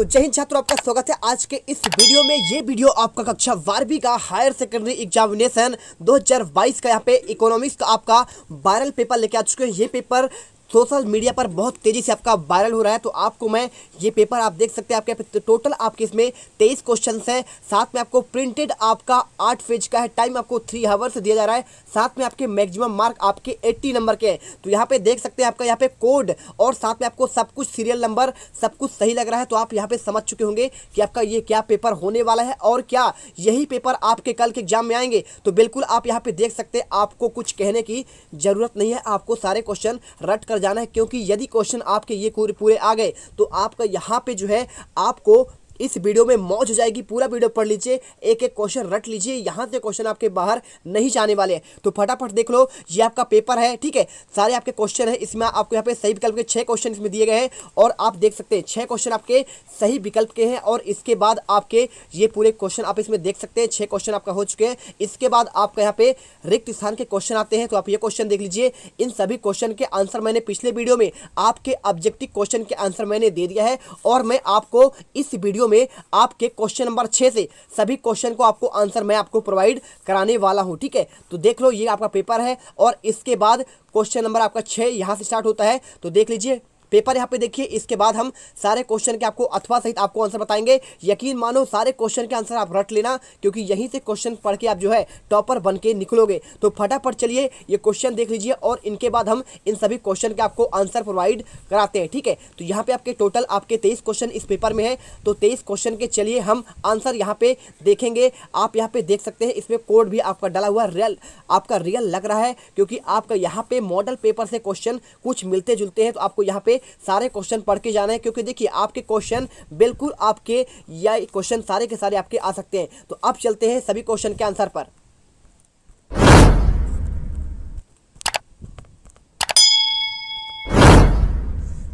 तो जय हिंद छात्रों आपका स्वागत है आज के इस वीडियो में ये वीडियो आपका कक्षा बारहवीं का हायर सेकेंडरी एग्जामिनेशन 2022 का यहाँ पे इकोनॉमिक्स का आपका वायरल पेपर लेके आ चुके हैं ये पेपर सोशल मीडिया पर बहुत तेज़ी से आपका वायरल हो रहा है तो आपको मैं ये पेपर आप देख सकते हैं आपके टोटल आपके इसमें तेईस क्वेश्चन हैं साथ में आपको प्रिंटेड आपका आठ पेज का है टाइम आपको थ्री हावर्स दिया जा रहा है साथ में आपके मैक्सिमम मार्क आपके एट्टी नंबर के हैं तो यहाँ पे देख सकते हैं आपका यहाँ पे कोड और साथ में आपको सब कुछ सीरियल नंबर सब कुछ सही लग रहा है तो आप यहाँ पे समझ चुके होंगे कि आपका ये क्या पेपर होने वाला है और क्या यही पेपर आपके कल के एग्जाम में आएंगे तो बिल्कुल आप यहाँ पे देख सकते हैं आपको कुछ कहने की ज़रूरत नहीं है आपको सारे क्वेश्चन रट कर जाना है क्योंकि यदि क्वेश्चन आपके ये पूरे पूरे आ गए तो आपका यहाँ पे जो है आपको इस वीडियो में मौज हो जाएगी पूरा वीडियो पढ़ लीजिए एक एक क्वेश्चन रट लीजिए यहाँ से क्वेश्चन आपके बाहर नहीं जाने वाले हैं तो फटाफट देख लो ये आपका पेपर है ठीक है सारे आपके क्वेश्चन है इसमें आपको यहाँ पे सही विकल्प के छः क्वेश्चन इसमें दिए गए हैं और आप देख सकते हैं छः क्वेश्चन आपके सही विकल्प के हैं और इसके बाद आपके ये पूरे क्वेश्चन आप इसमें देख सकते हैं छः क्वेश्चन आपका हो चुके हैं इसके बाद आपका यहाँ पे रिक्त स्थान के क्वेश्चन आते हैं तो आप ये क्वेश्चन देख लीजिए इन सभी क्वेश्चन के आंसर मैंने पिछले वीडियो में आपके ऑब्जेक्टिव क्वेश्चन के आंसर मैंने दे दिया है और मैं आपको इस वीडियो में आपके क्वेश्चन नंबर छः से सभी क्वेश्चन को आपको आंसर मैं आपको प्रोवाइड कराने वाला हूँ ठीक है तो देख लो ये आपका पेपर है और इसके बाद क्वेश्चन नंबर आपका छः यहाँ से स्टार्ट होता है तो देख लीजिए पेपर यहाँ पे देखिए इसके बाद हम सारे क्वेश्चन के आपको अथवा सहित आपको आंसर बताएंगे यकीन मानो सारे क्वेश्चन के आंसर आप रट लेना क्योंकि यहीं से क्वेश्चन पढ़ के आप जो है टॉपर बन के निकलोगे तो फटाफट चलिए ये क्वेश्चन देख लीजिए और इनके बाद हम इन सभी क्वेश्चन के आपको आंसर प्रोवाइड कराते हैं ठीक है तो यहाँ पे आपके टोटल आपके तेईस क्वेश्चन इस पेपर में है तो तेईस क्वेश्चन के चलिए हम आंसर यहाँ पे देखेंगे आप यहाँ पे देख सकते हैं इसमें कोड भी आपका डाला हुआ रियल आपका रियल लग रहा है क्योंकि आपका यहाँ पे मॉडल पेपर से क्वेश्चन कुछ मिलते जुलते हैं तो आपको यहाँ पे सारे क्वेश्चन पढ़ के जाना है क्योंकि देखिए आपके क्वेश्चन बिल्कुल आपके या क्वेश्चन सारे के सारे आपके आ सकते हैं तो अब चलते हैं सभी क्वेश्चन के आंसर पर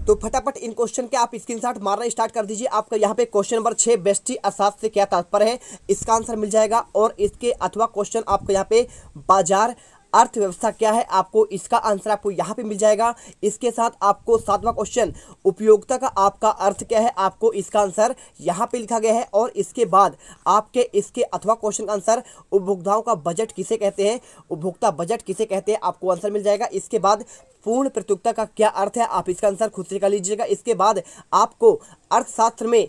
तो फटाफट इन क्वेश्चन के आप स्क्रीनशॉट मारना स्टार्ट कर दीजिए आपका यहाँ पे क्वेश्चन नंबर छः बेस्टी असाद से क्या तात्पर्य है इसका आंसर मिल जाएगा और इसके अथवा क्वेश्चन आपको यहाँ पे बाजार अर्थव्यवस्था क्या है आपको इसका आंसर आपको यहाँ पे मिल जाएगा इसके साथ आपको सातवां क्वेश्चन उपयोगिता का आपका अर्थ क्या है आपको इसका आंसर यहाँ पे लिखा गया है और इसके बाद आपके इसके अथवा क्वेश्चन का आंसर उपभोक्ताओं का बजट किसे कहते हैं उपभोक्ता बजट किसे कहते हैं आपको आंसर मिल जाएगा इसके बाद पूर्ण प्रतियोगिता का क्या अर्थ है आप इसका आंसर खुद से निकाल लीजिएगा इसके बाद आपको अर्थशास्त्र में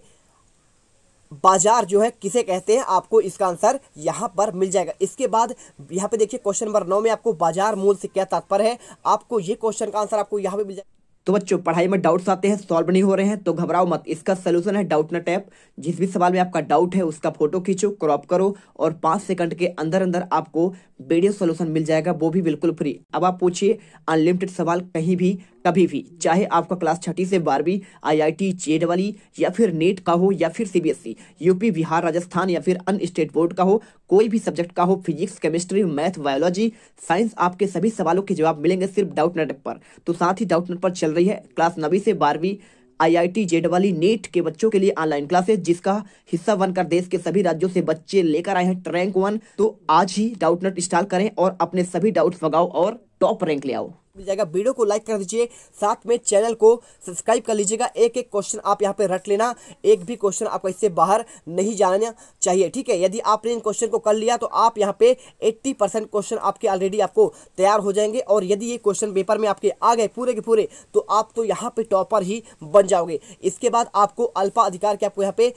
बाजार जो है किसे कहते हैं आपको इसका आंसर यहां पर मिल जाएगा इसके बाद यहां पे देखिए क्वेश्चन नंबर नौ में आपको बाजार मूल से क्या तात्पर्य है आपको ये क्वेश्चन का आंसर आपको यहां पे मिल जाएगा तो बच्चों पढ़ाई में डाउट्स आते हैं सॉल्व नहीं हो रहे हैं तो घबराओ मत इसका सलूशन है डाउट नट ऐप जिस भी सवाल में आपका डाउट है उसका फोटो खींचो क्रॉप करो और पांच सेकंड के अंदर अंदर आपको वीडियो सलूशन मिल जाएगा वो भी बिल्कुल फ्री अब आप पूछिए अनलिमिटेड सवाल कहीं भी कभी भी चाहे आपका क्लास छठी से बारहवीं आई आई आईआईटी जेडबली या फिर नेट का हो या फिर CBSE UP e, Bihar Rajasthan या फिर अन्य स्टेट बोर्ड का हो कोई भी सब्जेक्ट का हो physics chemistry math biology science आपके सभी सवालों के जवाब मिलेंगे सिर्फ डाउट नेट पर तो साथ ही डाउट नेट पर चल रही है क्लास नवी से बारहवीं आई आई जेड जेडवाली नेट के बच्चों के लिए ऑनलाइन क्लासेस जिसका हिस्सा बनकर देश के सभी राज्यों से बच्चे लेकर आए हैं ट्रैंक वन तो आज ही डाउट नेट इंस्टॉल करें और अपने सभी डाउट्स भगाओ और टॉप रैंक ले आओ मिल जाएगा वीडियो को लाइक कर दीजिए साथ में चैनल को सब्सक्राइब कर लीजिएगा एक एक क्वेश्चन आप यहाँ पे रट लेना एक भी क्वेश्चन आपको इससे बाहर नहीं जाना चाहिए ठीक है यदि आपने इन क्वेश्चन को कर लिया तो आप यहाँ पे 80 परसेंट क्वेश्चन आपके ऑलरेडी आपको तैयार हो जाएंगे और यदि ये क्वेश्चन पेपर में आपके आ गए पूरे के पूरे तो आप तो यहाँ पर टॉपर ही बन जाओगे इसके बाद आपको अल्पा अधिकार के आपको यहाँ पे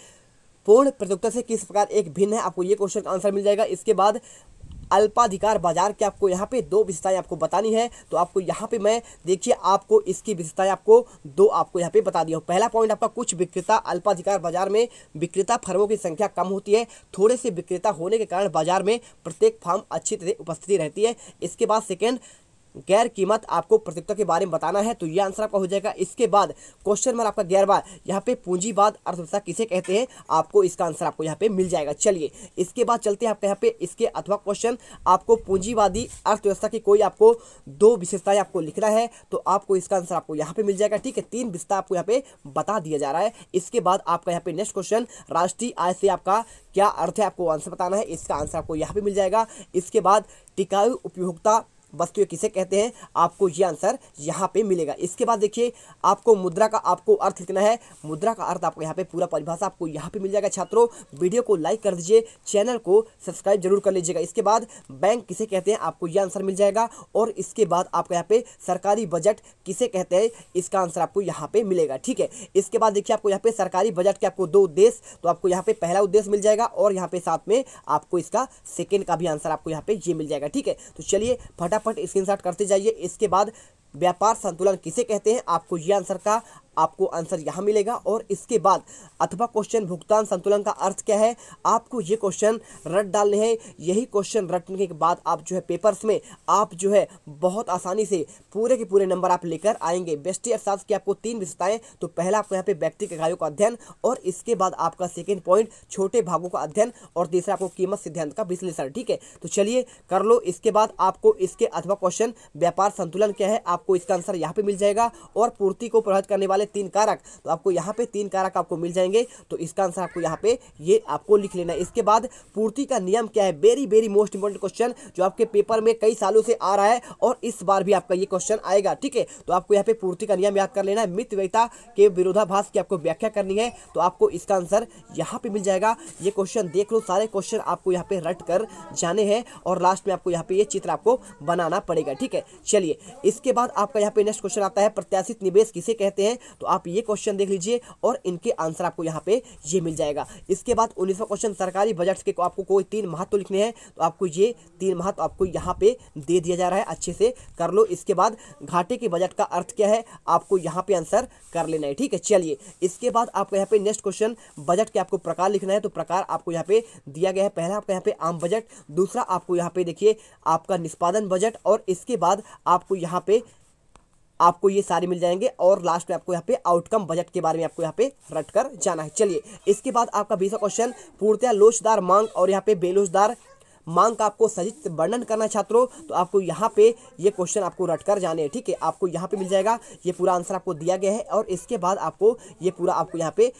पूर्ण प्रतियोगिता से किस प्रकार एक भिन्न है आपको ये क्वेश्चन का आंसर मिल जाएगा इसके बाद अल्पाधिकार बाजार के आपको यहाँ पे दो विशेषताएं आपको बतानी है तो आपको यहाँ पे मैं देखिए आपको इसकी विशेषताएं आपको दो आपको यहाँ पे बता दिया हूँ पहला पॉइंट आपका कुछ विक्रेता अल्पाधिकार बाजार में विक्रेता फर्मों की संख्या कम होती है थोड़े से विक्रेता होने के कारण बाजार में प्रत्येक फार्म अच्छी तरह उपस्थिति रहती है इसके बाद सेकेंड गैर कीमत आपको प्रतियोगिता के बारे में बताना है तो ये आंसर आपका हो जाएगा इसके बाद क्वेश्चन नंबर आपका बार यहाँ पे पूंजीवाद अर्थव्यवस्था किसे कहते हैं आपको इसका आंसर आपको यहाँ पे मिल जाएगा चलिए इसके बाद चलते हैं आपके यहाँ पे इसके अथवा क्वेश्चन आपको पूंजीवादी अर्थव्यवस्था की कोई आपको दो विशेषताएं आपको लिखना है तो आपको इसका आंसर आपको यहाँ पे मिल जाएगा ठीक है तीन विशेषता आपको यहाँ पे बता दिया जा रहा है इसके बाद आपका यहाँ पे नेक्स्ट क्वेश्चन राष्ट्रीय आय से आपका क्या अर्थ है आपको आंसर बताना है इसका आंसर आपको यहाँ पे मिल जाएगा इसके बाद टिकाऊ उपयोगिता वस्तुएं किसे कहते हैं आपको ये आंसर यहाँ पे मिलेगा इसके बाद देखिए आपको मुद्रा का आपको अर्थ लिखना है मुद्रा का अर्थ आपको यहाँ पे पूरा परिभाषा आपको यहाँ पे मिल जाएगा छात्रों वीडियो को लाइक कर दीजिए चैनल को सब्सक्राइब जरूर कर लीजिएगा इसके बाद बैंक किसे कहते हैं आपको ये आंसर मिल जाएगा और इसके बाद आपको यहाँ पे सरकारी बजट किसे कहते हैं इसका आंसर आपको यहाँ पे मिलेगा ठीक है इसके बाद देखिए आपको यहाँ पे सरकारी बजट के आपको दो उद्देश्य तो आपको यहाँ पे पहला उद्देश्य मिल जाएगा और यहाँ पे साथ में आपको इसका सेकेंड का भी आंसर आपको यहाँ पे ये मिल जाएगा ठीक है तो चलिए फटाफट फटाफट स्क्रीनशॉट करते जाइए इसके बाद व्यापार संतुलन किसे कहते हैं आपको ये आंसर का आपको आंसर यहाँ मिलेगा और इसके बाद अथवा क्वेश्चन भुगतान संतुलन का अर्थ क्या है आपको ये क्वेश्चन रट डालने हैं यही क्वेश्चन रटने के बाद आप जो है पेपर्स में आप जो है बहुत आसानी से पूरे के पूरे नंबर आप लेकर आएंगे बेस्टी अर्थशास्त्र की आपको तीन विशेषताएं तो पहला आपको यहाँ पे के इकाइयों का अध्ययन और इसके बाद आपका सेकेंड पॉइंट छोटे भागों का अध्ययन और तीसरा आपको कीमत सिद्धांत का विश्लेषण ठीक है तो चलिए कर लो इसके बाद आपको इसके अथवा क्वेश्चन व्यापार संतुलन क्या है आपको इसका आंसर यहाँ पे मिल जाएगा और पूर्ति को प्रभावित करने वाले तीन कारक तो आपको यहाँ पे तीन कारक आपको मिल जाएंगे तो इसका आंसर आपको यहाँ पे ये आपको लिख लेना है इसके बाद पूर्ति का नियम क्या है very very most important question जो आपके पेपर में कई सालों से आ रहा है और इस बार भी आपका ये क्वेश्चन आएगा ठीक है तो आपको यहाँ पे पूर्ति का नियम याद कर लेना है मित के विरोधाभास की आपको व्याख्या करनी है तो आपको इसका आंसर यहाँ पे मिल जाएगा ये क्वेश्चन देख लो सारे क्वेश्चन आपको यहाँ पे रट कर जाने हैं और लास्ट में आपको यहाँ पे ये चित्र आपको बनाना पड़ेगा ठीक है चलिए इसके बाद आपका यहाँ पे नेक्स्ट क्वेश्चन आता है प्रत्याशित निवेश किसे कहते हैं तो आप ये क्वेश्चन देख लीजिए और इनके आंसर आपको यहाँ पे ये मिल जाएगा इसके बाद उन्नीसवा क्वेश्चन सरकारी बजट के आपको कोई तीन महत्व तो लिखने हैं तो आपको ये तीन महत्व तो आपको यहाँ पे दे दिया जा रहा है अच्छे से कर लो इसके बाद घाटे के बजट का अर्थ क्या है आपको यहाँ पे आंसर कर लेना है ठीक है चलिए इसके बाद आपको यहाँ पे नेक्स्ट क्वेश्चन बजट के आपको प्रकार लिखना है तो प्रकार आपको यहाँ पे दिया गया है पहला आपका यहाँ पे आम बजट दूसरा आपको यहाँ पे देखिए आपका निष्पादन बजट और इसके बाद आपको यहाँ पे आपको ये सारे मिल जाएंगे और लास्ट में आपको यहाँ पे आउटकम बजट के बारे में आपको यहाँ पे रट कर जाना है चलिए इसके बाद आपका बीसवा क्वेश्चन पूर्णतया लोचदार मांग और यहाँ पे बेलोचदार मांग का आपको सजित वर्णन करना है छात्रों तो आपको यहाँ पे ये क्वेश्चन आपको रट कर जाने हैं ठीक है आपको यहाँ पे मिल जाएगा ये पूरा आंसर आपको दिया गया है और इसके बाद आपको ये पूरा आपको यहाँ पे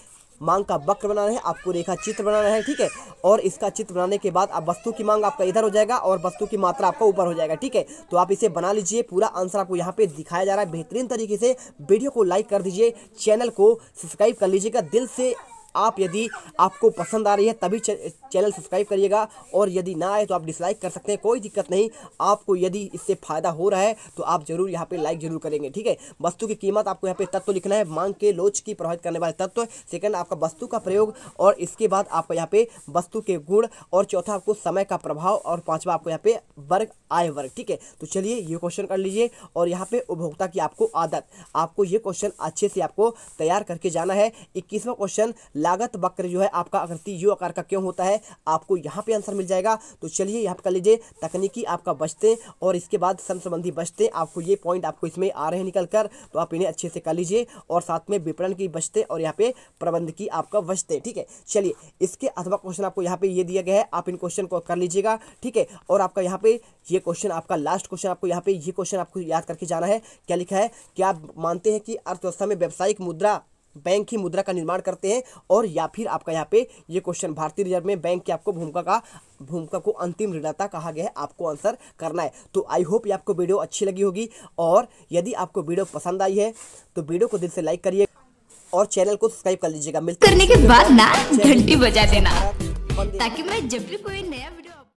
मांग का वक्र बनाना है आपको रेखा चित्र बनाना है ठीक है और इसका चित्र बनाने के बाद आप वस्तु की मांग आपका इधर हो जाएगा और वस्तु की मात्रा आपका ऊपर हो जाएगा ठीक है तो आप इसे बना लीजिए पूरा आंसर आपको यहाँ पे दिखाया जा रहा है बेहतरीन तरीके से वीडियो को लाइक कर दीजिए चैनल को सब्सक्राइब कर लीजिएगा दिल से आप यदि आपको पसंद आ रही है तभी चैनल सब्सक्राइब करिएगा और यदि ना आए तो आप डिसलाइक कर सकते हैं कोई दिक्कत नहीं आपको यदि इससे फ़ायदा हो रहा है तो आप ज़रूर यहाँ पर लाइक ज़रूर करेंगे ठीक है वस्तु की कीमत आपको यहाँ पे तत्व लिखना है मांग के लोच की प्रभावित करने वाले तत्व सेकंड आपका वस्तु का प्रयोग और इसके बाद आपका यहाँ पे वस्तु के गुण और चौथा आपको समय का प्रभाव और पाँचवा आपको यहाँ पे वर्ग आय वर्ग ठीक है तो चलिए ये क्वेश्चन कर लीजिए और यहाँ पे उपभोक्ता की आपको आदत आपको ये क्वेश्चन अच्छे से आपको तैयार करके जाना है इक्कीसवा क्वेश्चन लागत वक्र जो है आपका आकृति यू आकार का क्यों होता है आपको यहाँ पे आंसर मिल जाएगा तो चलिए यहाँ पर कर लीजिए तकनीकी आपका बचते और इसके बाद सन संबंधी बचते आपको ये पॉइंट आपको इसमें आ रहे हैं निकल कर तो आप इन्हें अच्छे से कर लीजिए और साथ में विपणन की बचते और यहाँ पे प्रबंध की आपका बचते ठीक है चलिए इसके अथवा क्वेश्चन आपको यहाँ पे ये दिया गया है आप इन क्वेश्चन को कर लीजिएगा ठीक है और आपका यहाँ पे ये क्वेश्चन आपका लास्ट क्वेश्चन आपको यहाँ पे ये क्वेश्चन आपको याद करके जाना है क्या लिखा है क्या आप मानते हैं कि अर्थव्यवस्था में व्यावसायिक मुद्रा बैंक ही मुद्रा का निर्माण करते हैं और या फिर आपका यहाँ पे ये क्वेश्चन भारतीय रिजर्व में बैंक की आपको भूमिका का भूमिका को अंतिम ऋणाता कहा गया है आपको आंसर करना है तो आई होप ये आपको वीडियो अच्छी लगी होगी और यदि आपको वीडियो पसंद आई है तो वीडियो को दिल से लाइक करिए और चैनल को सब्सक्राइब कर लीजिएगा मिलते करने के बाद ना घंटी बजा देना ताकि मैं जब भी कोई नया वीडियो